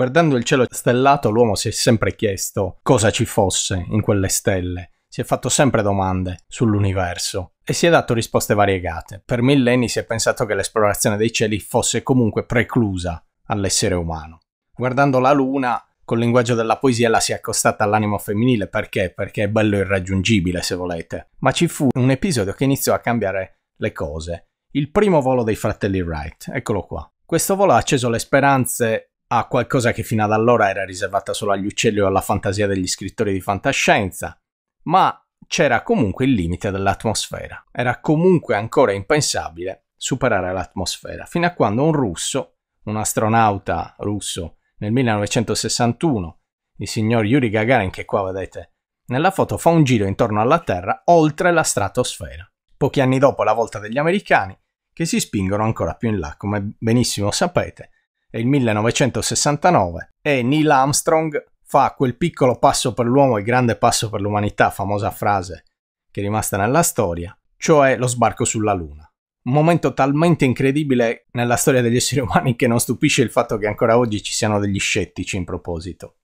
Guardando il cielo stellato, l'uomo si è sempre chiesto cosa ci fosse in quelle stelle. Si è fatto sempre domande sull'universo e si è dato risposte variegate. Per millenni si è pensato che l'esplorazione dei cieli fosse comunque preclusa all'essere umano. Guardando la Luna, col linguaggio della poesia la si è accostata all'animo femminile perché? Perché è bello irraggiungibile, se volete. Ma ci fu un episodio che iniziò a cambiare le cose. Il primo volo dei fratelli Wright, eccolo qua. Questo volo ha acceso le speranze a qualcosa che fino ad allora era riservata solo agli uccelli o alla fantasia degli scrittori di fantascienza, ma c'era comunque il limite dell'atmosfera. Era comunque ancora impensabile superare l'atmosfera, fino a quando un russo, un astronauta russo nel 1961, il signor Yuri Gagarin, che qua vedete nella foto, fa un giro intorno alla Terra oltre la stratosfera. Pochi anni dopo la volta degli americani, che si spingono ancora più in là, come benissimo sapete, è il 1969 e Neil Armstrong fa quel piccolo passo per l'uomo e grande passo per l'umanità, famosa frase che è rimasta nella storia, cioè lo sbarco sulla Luna. Un momento talmente incredibile nella storia degli esseri umani che non stupisce il fatto che ancora oggi ci siano degli scettici in proposito.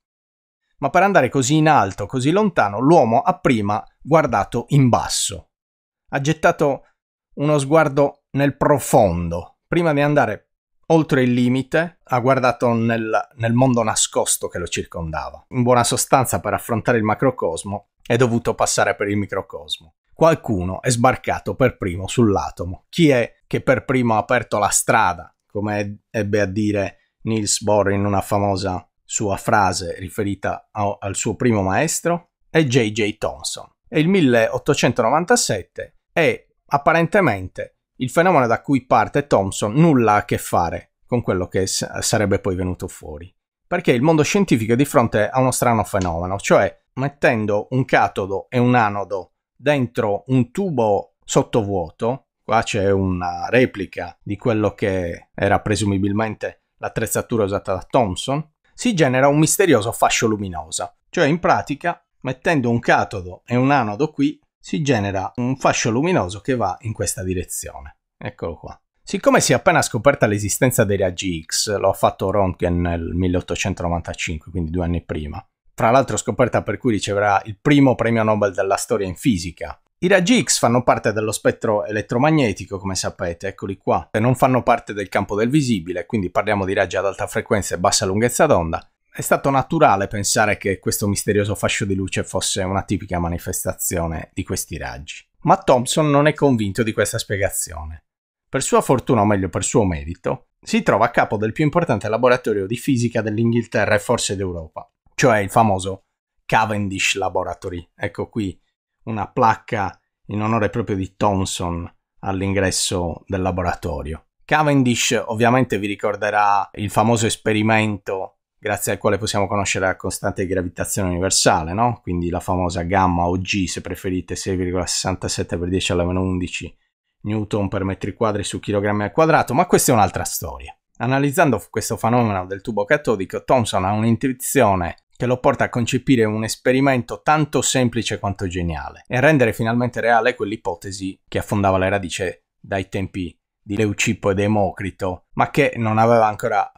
Ma per andare così in alto, così lontano, l'uomo ha prima guardato in basso, ha gettato uno sguardo nel profondo, prima di andare oltre il limite, ha guardato nel, nel mondo nascosto che lo circondava. In buona sostanza, per affrontare il macrocosmo, è dovuto passare per il microcosmo. Qualcuno è sbarcato per primo sull'atomo. Chi è che per primo ha aperto la strada, come ebbe a dire Niels Bohr in una famosa sua frase riferita a, al suo primo maestro? È J.J. Thomson. E il 1897 è apparentemente il fenomeno da cui parte Thomson nulla ha a che fare con quello che s- sarebbe poi venuto fuori. Perché il mondo scientifico è di fronte a uno strano fenomeno, cioè mettendo un catodo e un anodo dentro un tubo sottovuoto, qua c'è una replica di quello che era presumibilmente l'attrezzatura usata da Thomson, si genera un misterioso fascio luminoso. cioè in pratica mettendo un catodo e un anodo qui si genera un fascio luminoso che va in questa direzione. Eccolo qua. Siccome si è appena scoperta l'esistenza dei raggi X, lo ha fatto Röntgen nel 1895, quindi due anni prima, fra l'altro scoperta per cui riceverà il primo premio Nobel della storia in fisica. I raggi X fanno parte dello spettro elettromagnetico, come sapete, eccoli qua, e non fanno parte del campo del visibile, quindi parliamo di raggi ad alta frequenza e bassa lunghezza d'onda, è stato naturale pensare che questo misterioso fascio di luce fosse una tipica manifestazione di questi raggi. Ma Thompson non è convinto di questa spiegazione. Per sua fortuna, o meglio per suo merito, si trova a capo del più importante laboratorio di fisica dell'Inghilterra e forse d'Europa, cioè il famoso Cavendish Laboratory. Ecco qui una placca in onore proprio di Thomson all'ingresso del laboratorio. Cavendish ovviamente vi ricorderà il famoso esperimento grazie al quale possiamo conoscere la costante di gravitazione universale, no? quindi la famosa gamma o G, se preferite, 6,67 per 10 alla meno 11 newton per metri quadri su chilogrammi al quadrato, ma questa è un'altra storia. Analizzando questo fenomeno del tubo catodico, Thomson ha un'intuizione che lo porta a concepire un esperimento tanto semplice quanto geniale e a rendere finalmente reale quell'ipotesi che affondava le radici dai tempi di Leucippo e Democrito, ma che non aveva ancora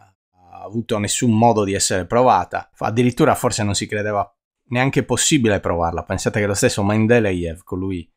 avuto nessun modo di essere provata, addirittura forse non si credeva neanche possibile provarla. Pensate che lo stesso Mendeleev, colui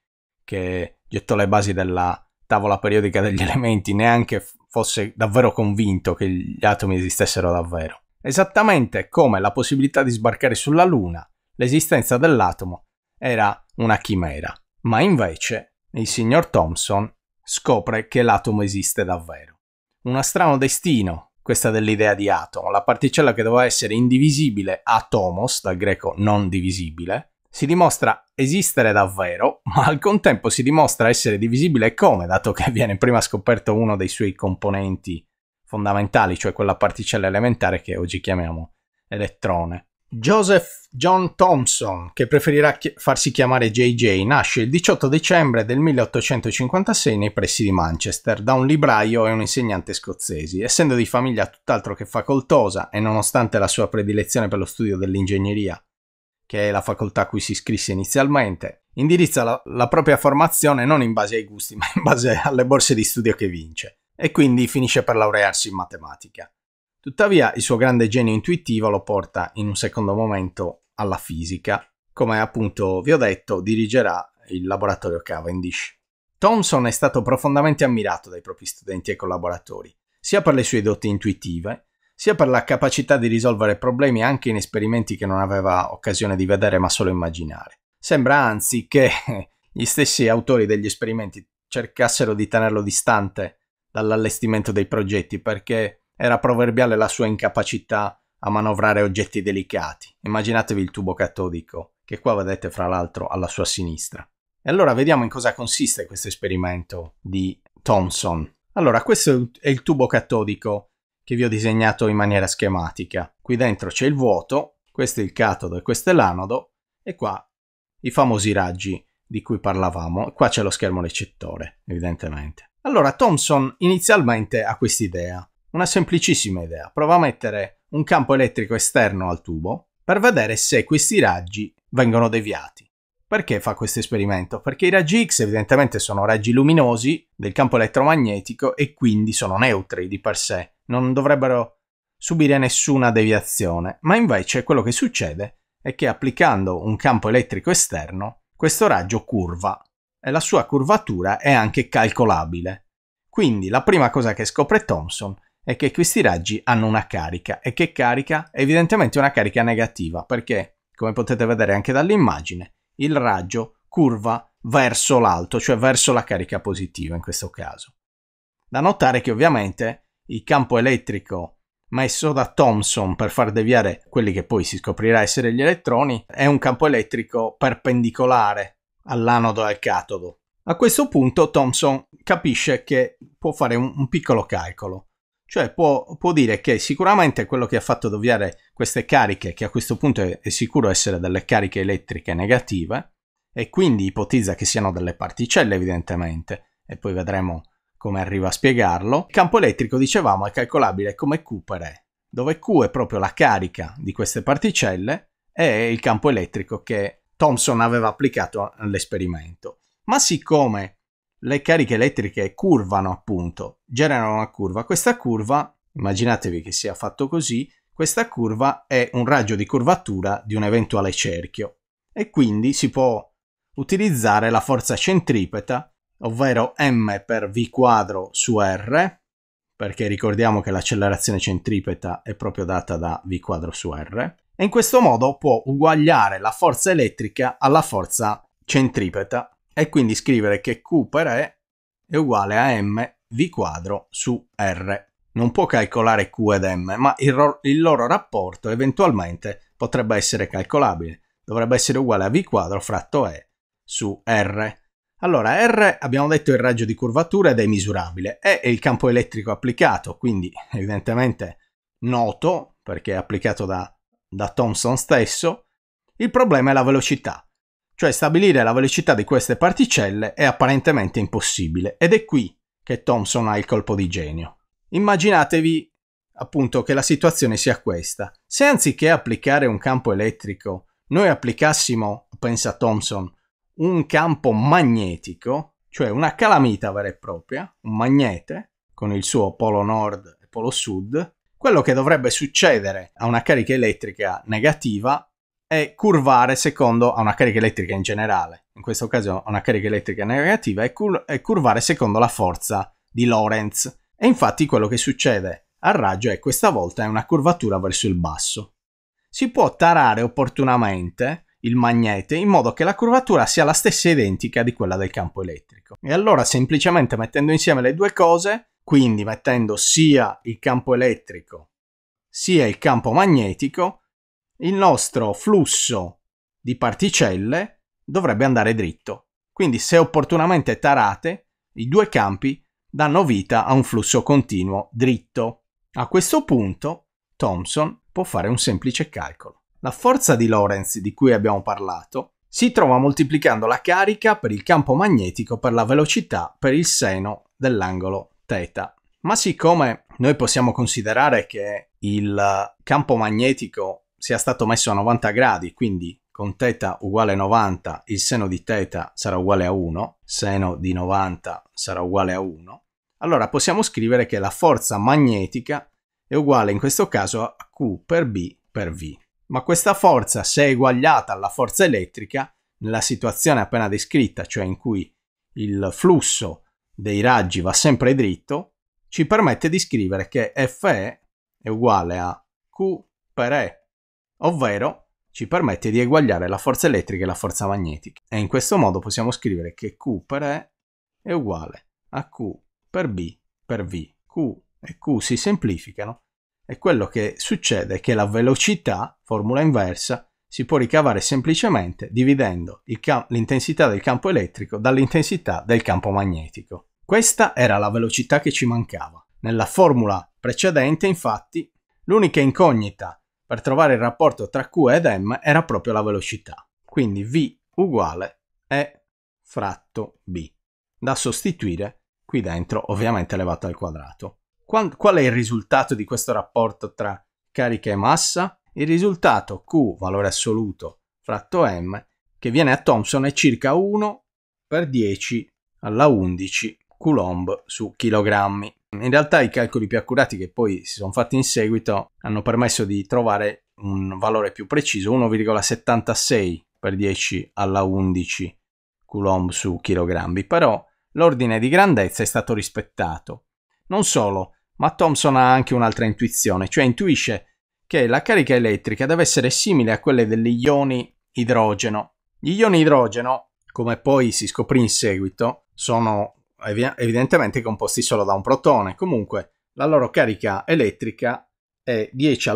che gettò le basi della tavola periodica degli elementi, neanche fosse davvero convinto che gli atomi esistessero davvero. Esattamente come la possibilità di sbarcare sulla Luna, l'esistenza dell'atomo era una chimera. Ma invece il signor Thompson scopre che l'atomo esiste davvero. Uno strano destino questa dell'idea di atomo. La particella che doveva essere indivisibile, atomos, dal greco non divisibile, si dimostra esistere davvero, ma al contempo si dimostra essere divisibile come, dato che viene prima scoperto uno dei suoi componenti fondamentali, cioè quella particella elementare che oggi chiamiamo elettrone. Joseph John Thompson, che preferirà chi- farsi chiamare JJ, nasce il 18 dicembre del 1856 nei pressi di Manchester da un libraio e un insegnante scozzesi. Essendo di famiglia tutt'altro che facoltosa e nonostante la sua predilezione per lo studio dell'ingegneria, che è la facoltà a cui si iscrisse inizialmente, indirizza la, la propria formazione non in base ai gusti, ma in base alle borse di studio che vince, e quindi finisce per laurearsi in matematica. Tuttavia il suo grande genio intuitivo lo porta in un secondo momento alla fisica, come appunto vi ho detto dirigerà il laboratorio Cavendish. Thomson è stato profondamente ammirato dai propri studenti e collaboratori, sia per le sue doti intuitive, sia per la capacità di risolvere problemi anche in esperimenti che non aveva occasione di vedere ma solo immaginare. Sembra anzi che gli stessi autori degli esperimenti cercassero di tenerlo distante dall'allestimento dei progetti perché era proverbiale la sua incapacità a manovrare oggetti delicati. Immaginatevi il tubo catodico, che qua vedete fra l'altro alla sua sinistra. E allora vediamo in cosa consiste questo esperimento di Thomson. Allora, questo è il tubo catodico che vi ho disegnato in maniera schematica. Qui dentro c'è il vuoto, questo è il catodo e questo è l'anodo, e qua i famosi raggi di cui parlavamo. Qua c'è lo schermo recettore, evidentemente. Allora, Thomson inizialmente ha quest'idea una semplicissima idea. Prova a mettere un campo elettrico esterno al tubo per vedere se questi raggi vengono deviati. Perché fa questo esperimento? Perché i raggi X evidentemente sono raggi luminosi del campo elettromagnetico e quindi sono neutri di per sé, non dovrebbero subire nessuna deviazione. Ma invece quello che succede è che applicando un campo elettrico esterno, questo raggio curva e la sua curvatura è anche calcolabile. Quindi la prima cosa che scopre Thomson è è che questi raggi hanno una carica e che carica? Evidentemente una carica negativa perché, come potete vedere anche dall'immagine, il raggio curva verso l'alto, cioè verso la carica positiva in questo caso. Da notare che ovviamente il campo elettrico messo da Thomson per far deviare quelli che poi si scoprirà essere gli elettroni è un campo elettrico perpendicolare all'anodo e al catodo. A questo punto Thomson capisce che può fare un, un piccolo calcolo cioè può, può, dire che sicuramente quello che ha fatto doviare queste cariche, che a questo punto è, è sicuro essere delle cariche elettriche negative, e quindi ipotizza che siano delle particelle evidentemente, e poi vedremo come arriva a spiegarlo. Il campo elettrico, dicevamo, è calcolabile come Q per E, dove Q è proprio la carica di queste particelle e è il campo elettrico che Thomson aveva applicato all'esperimento. Ma siccome le cariche elettriche curvano appunto, generano una curva. Questa curva, immaginatevi che sia fatto così, questa curva è un raggio di curvatura di un eventuale cerchio e quindi si può utilizzare la forza centripeta, ovvero m per v quadro su r, perché ricordiamo che l'accelerazione centripeta è proprio data da v quadro su r, e in questo modo può uguagliare la forza elettrica alla forza centripeta e quindi scrivere che Q per E è uguale a M V quadro su R. Non può calcolare Q ed M, ma il, ro- il loro rapporto eventualmente potrebbe essere calcolabile. Dovrebbe essere uguale a V quadro fratto E su R. Allora, R abbiamo detto il raggio di curvatura ed è misurabile. E è il campo elettrico applicato, quindi evidentemente noto perché è applicato da, da Thomson stesso. Il problema è la velocità. Cioè stabilire la velocità di queste particelle è apparentemente impossibile ed è qui che Thomson ha il colpo di genio. Immaginatevi appunto che la situazione sia questa. Se anziché applicare un campo elettrico noi applicassimo, pensa Thomson, un campo magnetico, cioè una calamita vera e propria, un magnete con il suo polo nord e polo sud, quello che dovrebbe succedere a una carica elettrica negativa è curvare secondo a una carica elettrica in generale, in questo caso a una carica elettrica negativa, è, cur- è curvare secondo la forza di Lorentz. E infatti quello che succede al raggio è questa volta è una curvatura verso il basso. Si può tarare opportunamente il magnete in modo che la curvatura sia la stessa identica di quella del campo elettrico. E allora semplicemente mettendo insieme le due cose, quindi mettendo sia il campo elettrico sia il campo magnetico, il nostro flusso di particelle dovrebbe andare dritto. Quindi se opportunamente tarate, i due campi danno vita a un flusso continuo dritto. A questo punto Thomson può fare un semplice calcolo. La forza di Lorentz di cui abbiamo parlato si trova moltiplicando la carica per il campo magnetico per la velocità per il seno dell'angolo θ. Ma siccome noi possiamo considerare che il campo magnetico sia stato messo a 90 gradi, quindi con θ uguale a 90 il seno di θ sarà uguale a 1, seno di 90 sarà uguale a 1, allora possiamo scrivere che la forza magnetica è uguale in questo caso a Q per B per V. Ma questa forza, se è eguagliata alla forza elettrica, nella situazione appena descritta, cioè in cui il flusso dei raggi va sempre dritto, ci permette di scrivere che FE è uguale a Q per E ovvero ci permette di eguagliare la forza elettrica e la forza magnetica e in questo modo possiamo scrivere che Q per E è uguale a Q per B per V. Q e Q si semplificano e quello che succede è che la velocità, formula inversa, si può ricavare semplicemente dividendo cam- l'intensità del campo elettrico dall'intensità del campo magnetico. Questa era la velocità che ci mancava. Nella formula precedente, infatti, l'unica incognita per trovare il rapporto tra Q ed M era proprio la velocità. Quindi V uguale E fratto B, da sostituire qui dentro ovviamente elevato al quadrato. Qual, qual è il risultato di questo rapporto tra carica e massa? Il risultato Q, valore assoluto, fratto M, che viene a Thomson è circa 1 per 10 alla 11 coulomb su chilogrammi. In realtà i calcoli più accurati che poi si sono fatti in seguito hanno permesso di trovare un valore più preciso, 1,76 per 10 alla 11 coulomb su chilogrammi, però l'ordine di grandezza è stato rispettato. Non solo, ma Thomson ha anche un'altra intuizione, cioè intuisce che la carica elettrica deve essere simile a quella degli ioni idrogeno. Gli ioni idrogeno, come poi si scoprì in seguito, sono ev- evidentemente composti solo da un protone. Comunque, la loro carica elettrica è, 10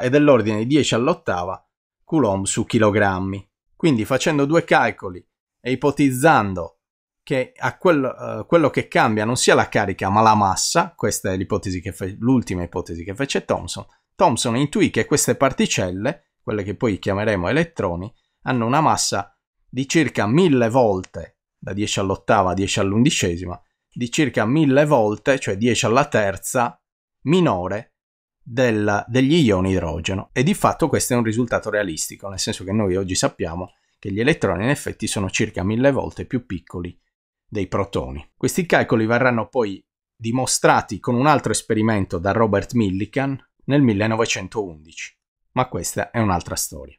è dell'ordine di 10 all'ottava coulomb su chilogrammi. Quindi facendo due calcoli e ipotizzando che quel, uh, quello che cambia non sia la carica ma la massa, questa è l'ipotesi che fe- l'ultima ipotesi che fece Thomson, Thomson intuì che queste particelle, quelle che poi chiameremo elettroni, hanno una massa di circa mille volte da 10 all'ottava 10 all'undicesima, di circa mille volte, cioè 10 alla terza, minore del, degli ioni idrogeno. E di fatto questo è un risultato realistico, nel senso che noi oggi sappiamo che gli elettroni in effetti sono circa mille volte più piccoli dei protoni. Questi calcoli verranno poi dimostrati con un altro esperimento da Robert Millikan nel 1911, ma questa è un'altra storia.